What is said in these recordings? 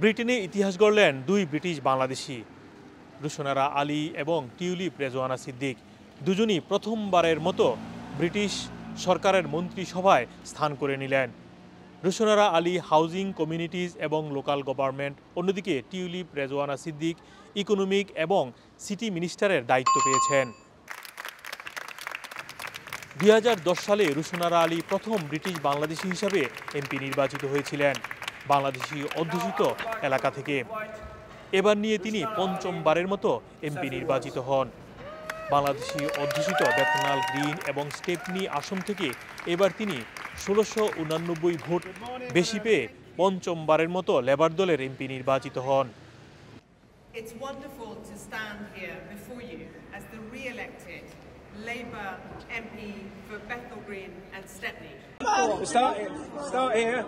ব্রিটেনে ইতিহাস গড়লেন দুই ব্রিটিশ বাংলাদেশি রুশনারা আলী এবং টিউলিপ রেজওয়ানা সিদ্দিক দুজনই প্রথমবারের মতো ব্রিটিশ সরকারের মন্ত্রিসভায় স্থান করে নিলেন রুশনারা আলী হাউজিং কমিউনিটিজ এবং লোকাল গভর্নমেন্ট অন্যদিকে টিউলিপ রেজওয়ানা সিদ্দিক ইকোনমিক এবং সিটি মিনিস্টারের দায়িত্ব পেয়েছেন দুই সালে রুশনারা আলী প্রথম ব্রিটিশ বাংলাদেশি হিসাবে এমপি নির্বাচিত হয়েছিলেন বাংলাদেশি অধ্যুষিত এলাকা থেকে এবার নিয়ে তিনি পঞ্চমবারের মতো এমপি নির্বাচিত হন বাংলাদেশি অধ্যুষিত বেতনাল গ্রিন এবং স্টেপনি আসন থেকে এবার তিনি ষোলোশো উনানব্বই ভোট বেশি পেয়ে পঞ্চমবারের মতো লেবার দলের এমপি নির্বাচিত হন Labour MP for Bethel Green and Stepney. Start, start here.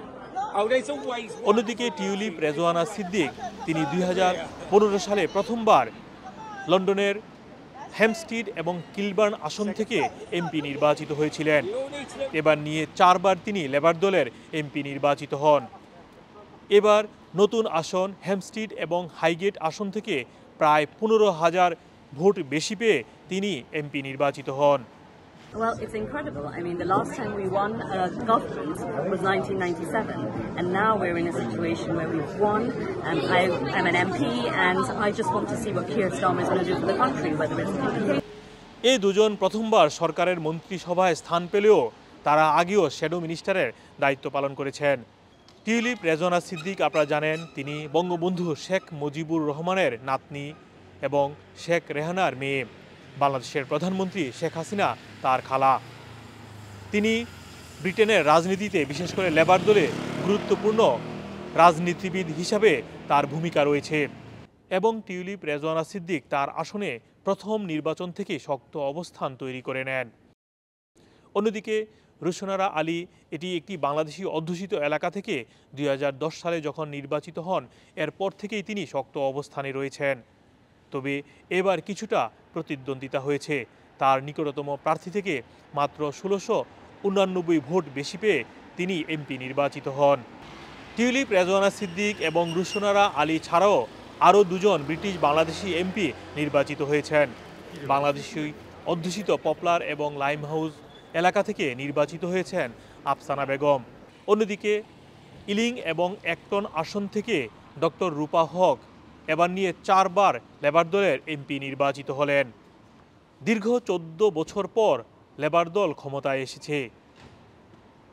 অন্যদিকে টিউলিপ রেজওয়ানা সিদ্দিক তিনি দুই সালে প্রথমবার লন্ডনের হ্যামস্টিড এবং কিলবার্ন আসন থেকে এমপি নির্বাচিত হয়েছিলেন এবার নিয়ে চারবার তিনি লেবার দলের এমপি নির্বাচিত হন এবার নতুন আসন হ্যামস্টিড এবং হাইগেট আসন থেকে প্রায় পনেরো হাজার ভোট বেশি পেয়ে তিনি এমপি নির্বাচিত হন Well, it's incredible. I mean, the last time we won a golf Games was 1997, and now we're in a situation where we've won, and I am an MP, and I just want to see what Keir Starmer is going to do for the country, whether it's... এই দুজন প্রথমবার সরকারের মন্ত্রিসভায় স্থান পেলেও তারা আগেও shadow মিনিস্টারের দায়িত্ব পালন করেছেন টিউলিপ রেজনা সিদ্দিক আপনারা জানেন তিনি বঙ্গবন্ধু শেখ মুজিবুর রহমানের নাতনি এবং শেখ রেহানার মেয়ে বাংলাদেশের প্রধানমন্ত্রী শেখ হাসিনা তার খালা তিনি ব্রিটেনের রাজনীতিতে বিশেষ করে লেবার দলে গুরুত্বপূর্ণ রাজনীতিবিদ হিসাবে তার ভূমিকা রয়েছে এবং টিউলিপ রেজওয়ানা সিদ্দিক তার আসনে প্রথম নির্বাচন থেকে শক্ত অবস্থান তৈরি করে নেন অন্যদিকে রুশনারা আলী এটি একটি বাংলাদেশি অধ্যুষিত এলাকা থেকে দুই সালে যখন নির্বাচিত হন এরপর থেকেই তিনি শক্ত অবস্থানে রয়েছেন তবে এবার কিছুটা প্রতিদ্বন্দ্বিতা হয়েছে তার নিকটতম প্রার্থী থেকে মাত্র ষোলোশো উনানব্বই ভোট বেশি পেয়ে তিনি এমপি নির্বাচিত হন টিউলিপ রেজওয়ানা সিদ্দিক এবং রুসোনারা আলী ছাড়াও আরও দুজন ব্রিটিশ বাংলাদেশি এমপি নির্বাচিত হয়েছেন বাংলাদেশি অধ্যুষিত পপলার এবং লাইম হাউস এলাকা থেকে নির্বাচিত হয়েছেন আফসানা বেগম অন্যদিকে ইলিং এবং একটন আসন থেকে ডক্টর রূপা হক এবার নিয়ে চারবার লেবার দলের এমপি নির্বাচিত হলেন দীর্ঘ চোদ্দ বছর পর লেবার দল ক্ষমতায় এসেছে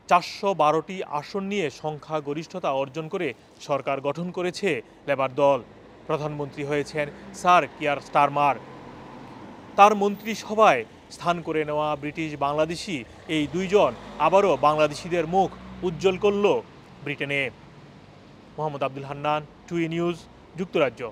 চারশো বারোটি আসন নিয়ে সংখ্যা গরিষ্ঠতা অর্জন করে সরকার গঠন করেছে লেবার দল প্রধানমন্ত্রী হয়েছেন স্যার কিয়ার স্টারমার তার মন্ত্রিসভায় স্থান করে নেওয়া ব্রিটিশ বাংলাদেশি এই দুইজন আবারও বাংলাদেশিদের মুখ উজ্জ্বল করল ব্রিটেনে মোহাম্মদ আব্দুল হান্নান টুই নিউজ যুক্তরাজ্য